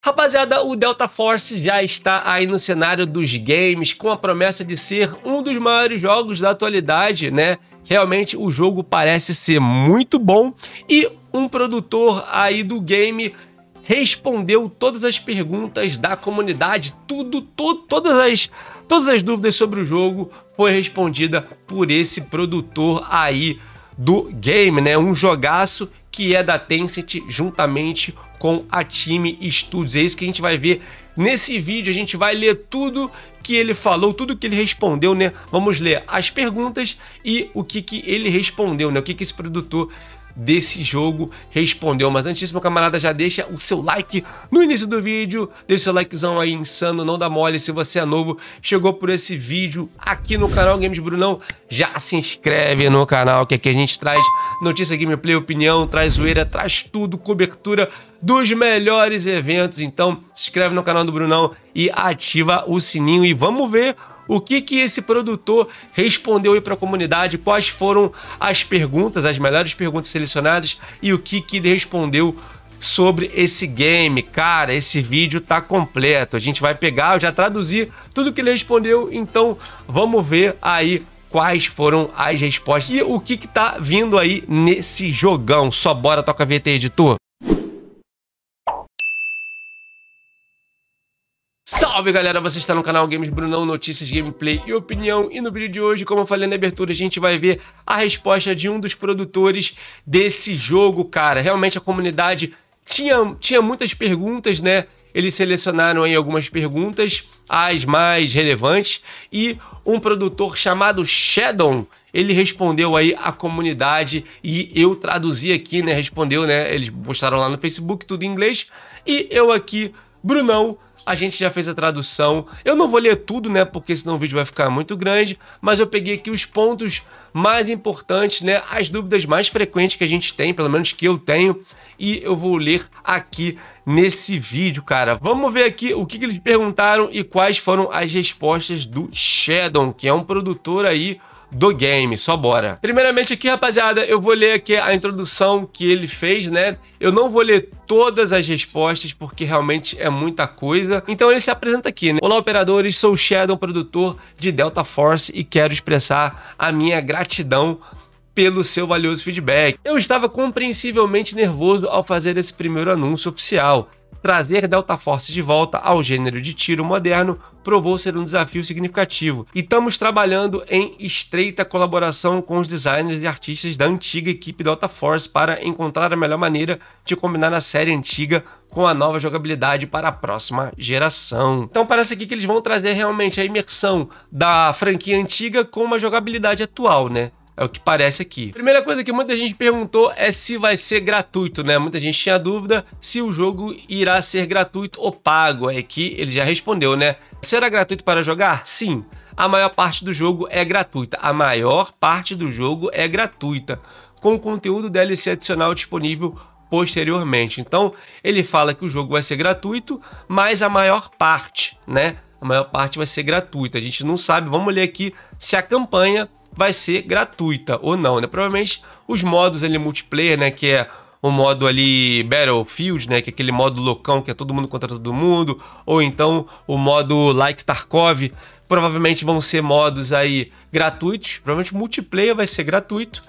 Rapaziada, o Delta Force já está aí no cenário dos games com a promessa de ser um dos maiores jogos da atualidade, né? Realmente o jogo parece ser muito bom e um produtor aí do game respondeu todas as perguntas da comunidade, tudo, todas as todas as dúvidas sobre o jogo foi respondida por esse produtor aí do game, né? Um jogaço que é da Tencent juntamente com a Time Studios. É isso que a gente vai ver nesse vídeo. A gente vai ler tudo que ele falou, tudo que ele respondeu, né? Vamos ler as perguntas e o que, que ele respondeu, né? O que, que esse produtor desse jogo respondeu. Mas antes disso, meu camarada, já deixa o seu like no início do vídeo, deixa o seu likezão aí insano, não dá mole. Se você é novo, chegou por esse vídeo aqui no canal Games Brunão, já se inscreve no canal, que aqui a gente traz notícia, gameplay, opinião, traz zoeira, traz tudo, cobertura dos melhores eventos. Então, se inscreve no canal do Brunão e ativa o sininho. E vamos ver o que que esse produtor respondeu aí para a comunidade? Quais foram as perguntas, as melhores perguntas selecionadas e o que que ele respondeu sobre esse game? Cara, esse vídeo tá completo. A gente vai pegar, eu já traduzi tudo que ele respondeu, então vamos ver aí quais foram as respostas e o que que tá vindo aí nesse jogão. Só bora toca VT editor. Salve galera, você está no canal Games Brunão, notícias, gameplay e opinião. E no vídeo de hoje, como eu falei na abertura, a gente vai ver a resposta de um dos produtores desse jogo, cara. Realmente a comunidade tinha, tinha muitas perguntas, né? Eles selecionaram aí algumas perguntas, as mais relevantes, e um produtor chamado Shadow, ele respondeu aí a comunidade e eu traduzi aqui, né? Respondeu, né? Eles postaram lá no Facebook, tudo em inglês, e eu aqui, Brunão, a gente já fez a tradução. Eu não vou ler tudo, né? Porque senão o vídeo vai ficar muito grande, mas eu peguei aqui os pontos mais importantes, né? As dúvidas mais frequentes que a gente tem, pelo menos que eu tenho, e eu vou ler aqui nesse vídeo, cara. Vamos ver aqui o que, que eles perguntaram e quais foram as respostas do Shadow, que é um produtor aí do game. Só bora. Primeiramente aqui, rapaziada, eu vou ler aqui a introdução que ele fez, né? Eu não vou ler todas as respostas porque realmente é muita coisa. Então ele se apresenta aqui, né? Olá, operadores, sou o Shadow, produtor de Delta Force e quero expressar a minha gratidão pelo seu valioso feedback. Eu estava compreensivelmente nervoso ao fazer esse primeiro anúncio oficial. Trazer Delta Force de volta ao gênero de tiro moderno provou ser um desafio significativo e estamos trabalhando em estreita colaboração com os designers e artistas da antiga equipe Delta Force para encontrar a melhor maneira de combinar a série antiga com a nova jogabilidade para a próxima geração. Então parece aqui que eles vão trazer realmente a imersão da franquia antiga com uma jogabilidade atual, né? É o que parece aqui. Primeira coisa que muita gente perguntou é se vai ser gratuito, né? Muita gente tinha dúvida se o jogo irá ser gratuito ou pago. É que ele já respondeu, né? Será gratuito para jogar? Sim. A maior parte do jogo é gratuita. A maior parte do jogo é gratuita, com conteúdo DLC adicional disponível posteriormente. Então, ele fala que o jogo vai ser gratuito, mas a maior parte, né? A maior parte vai ser gratuita. A gente não sabe, vamos ler aqui se a campanha vai ser gratuita ou não, né? Provavelmente os modos ali multiplayer, né, que é o modo ali Battlefield, né, que é aquele modo loucão que é todo mundo contra todo mundo, ou então o modo Like Tarkov, provavelmente vão ser modos aí gratuitos, provavelmente multiplayer vai ser gratuito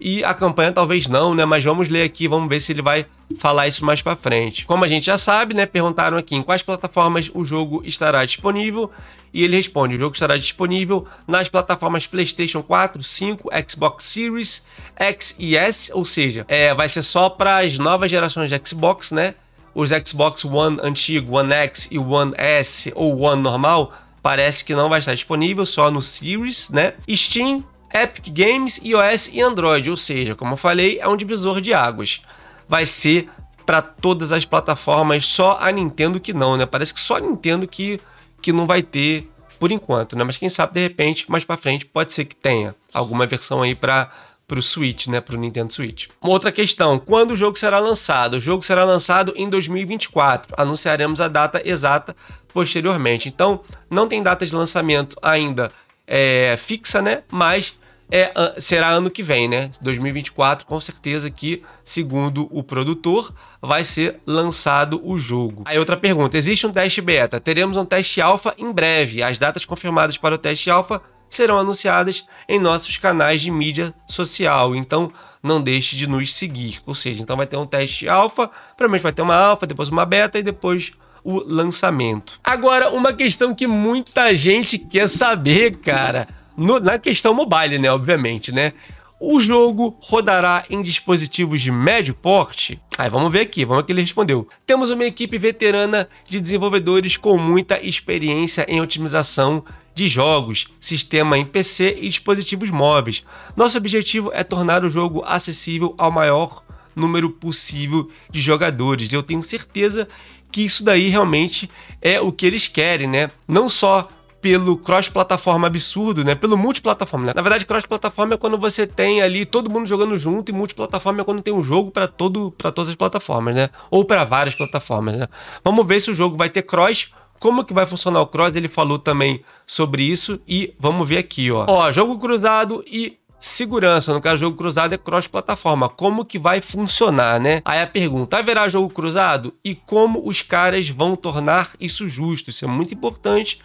e a campanha talvez não, né? Mas vamos ler aqui, vamos ver se ele vai falar isso mais para frente. Como a gente já sabe, né? Perguntaram aqui em quais plataformas o jogo estará disponível e ele responde: o jogo estará disponível nas plataformas PlayStation 4, 5, Xbox Series X e S, ou seja, é, vai ser só para as novas gerações de Xbox, né? Os Xbox One antigo, One X e One S ou One normal parece que não vai estar disponível, só no Series, né? Steam, Epic Games, iOS e Android, ou seja, como eu falei, é um divisor de águas. Vai ser para todas as plataformas, só a Nintendo que não, né? Parece que só a Nintendo que, que não vai ter por enquanto, né? Mas quem sabe de repente, mais para frente, pode ser que tenha alguma versão aí para para o Switch, né, para o Nintendo Switch. Uma outra questão, quando o jogo será lançado? O jogo será lançado em 2024. Anunciaremos a data exata posteriormente. Então, não tem data de lançamento ainda é, fixa, né? Mas é, ah, será ano que vem, né? 2024, com certeza que, segundo o produtor, vai ser lançado o jogo. Aí outra pergunta, existe um teste beta? Teremos um teste alfa em breve. As datas confirmadas para o teste alfa serão anunciadas em nossos canais de mídia social. Então, não deixe de nos seguir. Ou seja, então vai ter um teste alfa, provavelmente vai ter uma alfa, depois uma beta e depois o lançamento. Agora, uma questão que muita gente quer saber, cara no, na questão mobile, né? Obviamente, né? O jogo rodará em dispositivos de médio porte? Aí vamos ver aqui, vamos ver o que ele respondeu. Temos uma equipe veterana de desenvolvedores com muita experiência em otimização de jogos, sistema em PC e dispositivos móveis. Nosso objetivo é tornar o jogo acessível ao maior número possível de jogadores. Eu tenho certeza que isso daí realmente é o que eles querem, né? Não só pelo cross-plataforma absurdo, né? Pelo multiplataforma. Né? Na verdade, cross-plataforma é quando você tem ali todo mundo jogando junto e multiplataforma é quando tem um jogo para todo para todas as plataformas, né? Ou para várias plataformas, né? Vamos ver se o jogo vai ter cross como que vai funcionar o cross, ele falou também sobre isso e vamos ver aqui, ó. Ó, jogo cruzado e segurança, no caso jogo cruzado é cross plataforma, como que vai funcionar, né? Aí a pergunta, haverá jogo cruzado e como os caras vão tornar isso justo? Isso é muito importante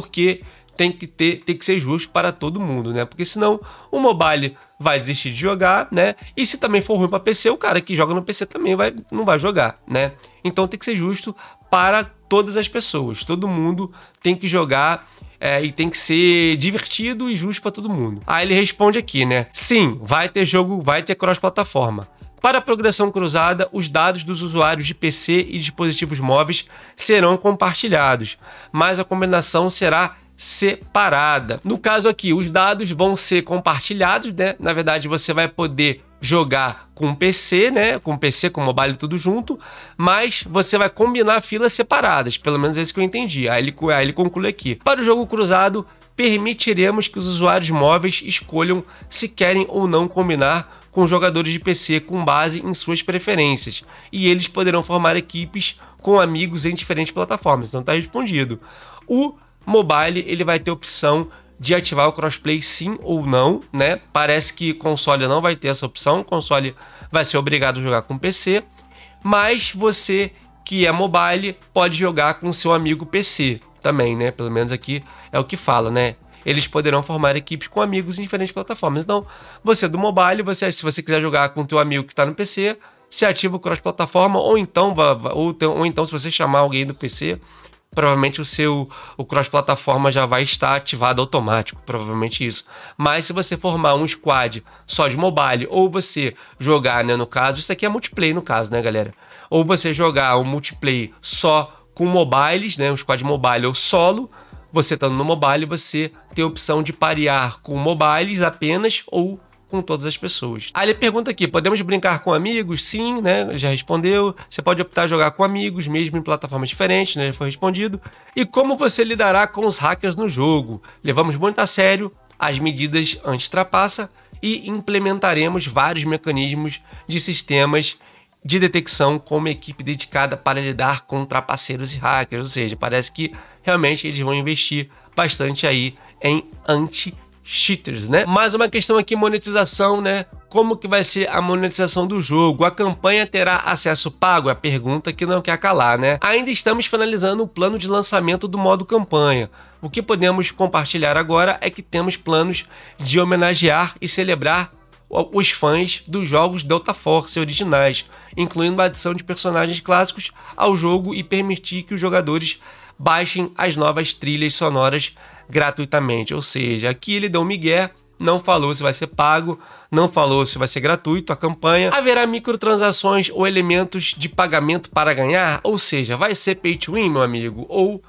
porque tem que ter, tem que ser justo para todo mundo, né? Porque senão o mobile vai desistir de jogar, né? E se também for ruim para PC, o cara que joga no PC também vai, não vai jogar, né? Então tem que ser justo para todas as pessoas. Todo mundo tem que jogar é, e tem que ser divertido e justo para todo mundo. Aí ele responde aqui, né? Sim, vai ter jogo, vai ter cross-plataforma. Para a progressão cruzada, os dados dos usuários de PC e dispositivos móveis serão compartilhados, mas a combinação será separada. No caso aqui, os dados vão ser compartilhados, né? Na verdade, você vai poder jogar com PC, né? Com PC, com mobile, tudo junto, mas você vai combinar filas separadas, pelo menos é isso que eu entendi. Aí ele, aí ele conclui aqui. Para o jogo cruzado, permitiremos que os usuários móveis escolham se querem ou não combinar com jogadores de PC com base em suas preferências, e eles poderão formar equipes com amigos em diferentes plataformas. Então está respondido. O mobile ele vai ter opção de ativar o crossplay sim ou não, né? Parece que console não vai ter essa opção, o console vai ser obrigado a jogar com PC, mas você que é mobile pode jogar com seu amigo PC também, né? Pelo menos aqui é o que fala, né? Eles poderão formar equipes com amigos em diferentes plataformas. Então, você é do mobile, você, se você quiser jogar com o teu amigo que está no PC, se ativa o cross-plataforma, ou então, ou, ou então, se você chamar alguém do PC, provavelmente o seu o cross-plataforma já vai estar ativado automático, provavelmente isso. Mas se você formar um squad só de mobile ou você jogar, né, no caso, isso aqui é multiplayer no caso, né, galera? Ou você jogar um multiplayer só com mobiles, né, um squad mobile ou solo, você estando no mobile, você tem a opção de parear com mobiles apenas ou com todas as pessoas. Aí ele pergunta aqui: podemos brincar com amigos? Sim, né? Já respondeu. Você pode optar a jogar com amigos, mesmo em plataformas diferentes, né? Já foi respondido. E como você lidará com os hackers no jogo? Levamos muito a sério as medidas anti-trapaça e implementaremos vários mecanismos de sistemas de detecção com uma equipe dedicada para lidar com trapaceiros e hackers, ou seja, parece que realmente eles vão investir bastante aí em anti-cheaters, né? Mais uma questão aqui, monetização, né? Como que vai ser a monetização do jogo? A campanha terá acesso pago? É a pergunta que não quer calar, né? Ainda estamos finalizando o plano de lançamento do modo campanha. O que podemos compartilhar agora é que temos planos de homenagear e celebrar os fãs dos jogos Delta Force originais, incluindo a adição de personagens clássicos ao jogo e permitir que os jogadores baixem as novas trilhas sonoras gratuitamente. Ou seja, aqui ele deu um migué, não falou se vai ser pago, não falou se vai ser gratuito a campanha. Haverá microtransações ou elementos de pagamento para ganhar? Ou seja, vai ser pay to win, meu amigo? Ou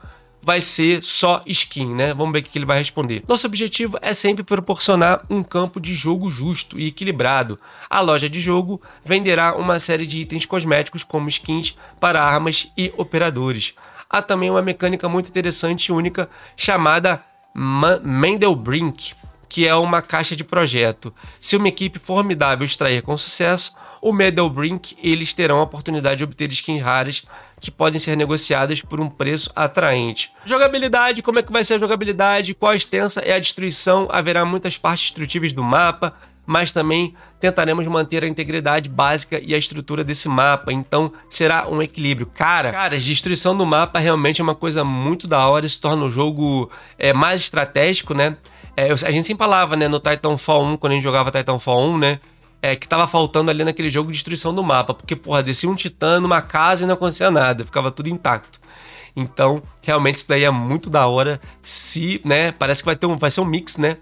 vai ser só skin, né? Vamos ver o que ele vai responder. Nosso objetivo é sempre proporcionar um campo de jogo justo e equilibrado. A loja de jogo venderá uma série de itens cosméticos como skins para armas e operadores. Há também uma mecânica muito interessante e única chamada Mendelbrink. Mandelbrink que é uma caixa de projeto. Se uma equipe formidável extrair com sucesso, o Medal Brink eles terão a oportunidade de obter skins raras que podem ser negociadas por um preço atraente. Jogabilidade, como é que vai ser a jogabilidade, qual extensa é a destruição, haverá muitas partes destrutíveis do mapa, mas também tentaremos manter a integridade básica e a estrutura desse mapa, então será um equilíbrio. Cara, cara, a destruição do mapa realmente é uma coisa muito da hora, se torna o jogo é, mais estratégico, né? É, a gente sempre falava, né, no Titanfall 1, quando a gente jogava Titanfall 1, né? É, que tava faltando ali naquele jogo de destruição do mapa. Porque, porra, descia um titã numa casa e não acontecia nada, ficava tudo intacto. Então, realmente, isso daí é muito da hora. Se, né, parece que vai, ter um, vai ser um mix, né?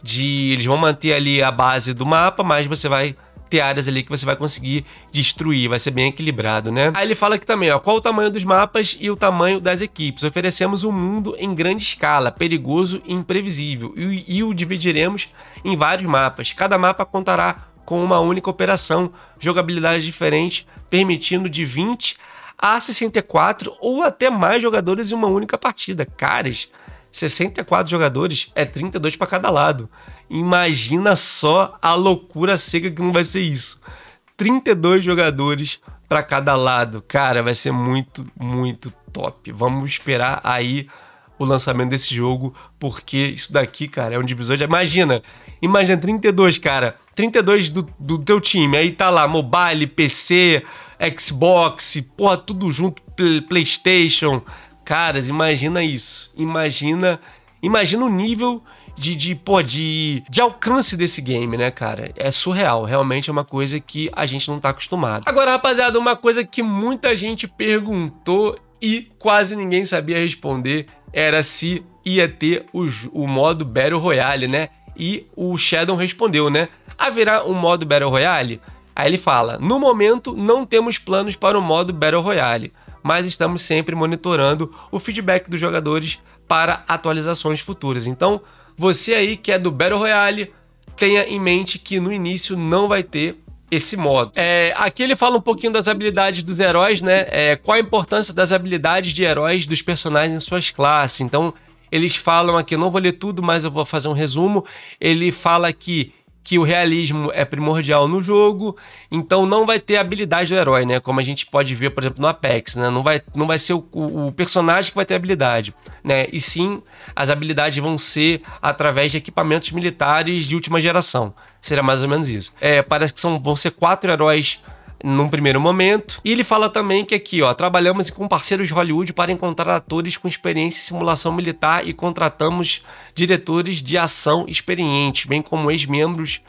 De. Eles vão manter ali a base do mapa, mas você vai ter áreas ali que você vai conseguir destruir, vai ser bem equilibrado, né? Aí ele fala aqui também, ó, qual o tamanho dos mapas e o tamanho das equipes. Oferecemos um mundo em grande escala, perigoso e imprevisível, e, e o dividiremos em vários mapas. Cada mapa contará com uma única operação, jogabilidade diferente, permitindo de 20 a 64 ou até mais jogadores em uma única partida. Caras, 64 jogadores é 32 para cada lado. Imagina só a loucura seca que não vai ser isso. 32 jogadores para cada lado. Cara, vai ser muito, muito top. Vamos esperar aí o lançamento desse jogo, porque isso daqui, cara, é um divisor de. Imagina! Imagina 32, cara. 32 do, do teu time. Aí tá lá, mobile, PC, Xbox, porra, tudo junto, PlayStation, Caras, imagina isso. Imagina, imagina o nível de, de, pô, de, de alcance desse game, né, cara? É surreal. Realmente é uma coisa que a gente não tá acostumado. Agora, rapaziada, uma coisa que muita gente perguntou e quase ninguém sabia responder era se ia ter o, o modo Battle Royale, né? E o Shadow respondeu, né? Haverá um modo Battle Royale? Aí ele fala: No momento, não temos planos para o modo Battle Royale mas estamos sempre monitorando o feedback dos jogadores para atualizações futuras. Então, você aí que é do Battle Royale, tenha em mente que no início não vai ter esse modo. É, aqui ele fala um pouquinho das habilidades dos heróis, né? É, qual a importância das habilidades de heróis dos personagens em suas classes. Então, eles falam aqui, eu não vou ler tudo, mas eu vou fazer um resumo. Ele fala que que o realismo é primordial no jogo, então não vai ter habilidade do herói, né? Como a gente pode ver, por exemplo, no Apex, né? Não vai, não vai ser o, o personagem que vai ter habilidade, né? E sim, as habilidades vão ser através de equipamentos militares de última geração. Será mais ou menos isso. É, parece que são, vão ser quatro heróis num primeiro momento. E ele fala também que aqui, ó, trabalhamos com parceiros de Hollywood para encontrar atores com experiência em simulação militar e contratamos diretores de ação experientes, bem como ex-membros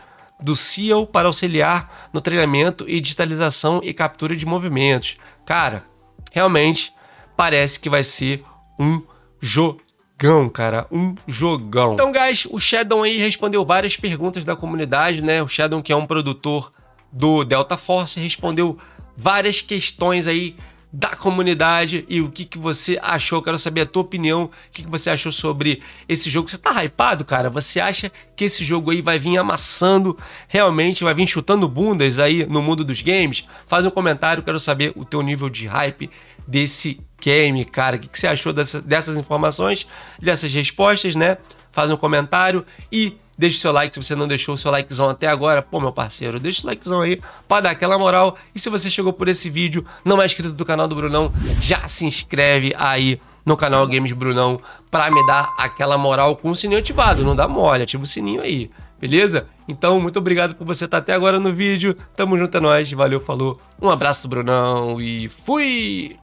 do SEAL para auxiliar no treinamento e digitalização e captura de movimentos. Cara, realmente parece que vai ser um jogão, cara, um jogão. Então, guys, o Shadow aí respondeu várias perguntas da comunidade, né? O Shadow que é um produtor do Delta Force, respondeu várias questões aí da comunidade e o que, que você achou. Quero saber a tua opinião, o que, que você achou sobre esse jogo. Você tá hypado, cara? Você acha que esse jogo aí vai vir amassando realmente, vai vir chutando bundas aí no mundo dos games? Faz um comentário, quero saber o teu nível de hype desse game, cara. O que, que você achou dessa, dessas informações, dessas respostas, né? Faz um comentário e Deixe seu like se você não deixou o seu likezão até agora. Pô, meu parceiro, deixa o likezão aí para dar aquela moral. E se você chegou por esse vídeo, não é inscrito do canal do Brunão, já se inscreve aí no canal Games Brunão para me dar aquela moral com o sininho ativado. Não dá mole, ativa o sininho aí, beleza? Então, muito obrigado por você estar tá até agora no vídeo. Tamo junto, é nóis. Valeu, falou. Um abraço, Brunão, e fui!